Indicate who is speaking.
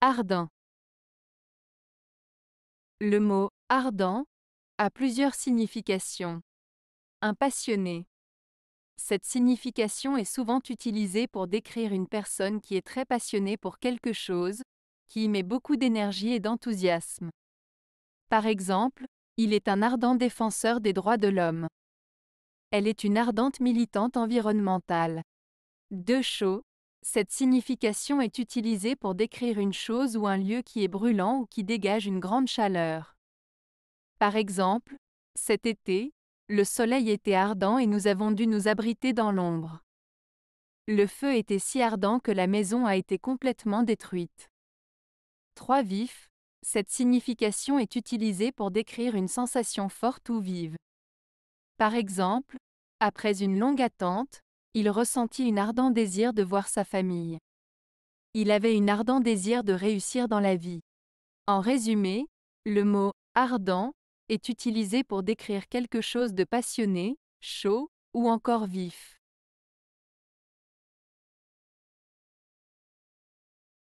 Speaker 1: Ardent. Le mot
Speaker 2: ardent a plusieurs significations. Un passionné. Cette signification est souvent utilisée pour décrire une personne qui est très passionnée pour quelque chose, qui y met beaucoup d'énergie et d'enthousiasme. Par exemple, il est un ardent défenseur des droits de l'homme. Elle est une ardente militante environnementale. Deux chaud. Cette signification est utilisée pour décrire une chose ou un lieu qui est brûlant ou qui dégage une grande chaleur. Par exemple, cet été, le soleil était ardent et nous avons dû nous abriter dans l'ombre. Le feu était si ardent que la maison a été complètement détruite. 3. Vif. Cette signification est utilisée pour décrire une sensation forte ou vive. Par exemple, après une longue attente, il ressentit un ardent désir de voir sa famille. Il avait un ardent désir de réussir dans la vie. En résumé, le mot ardent est utilisé pour décrire quelque chose de passionné, chaud ou encore
Speaker 1: vif.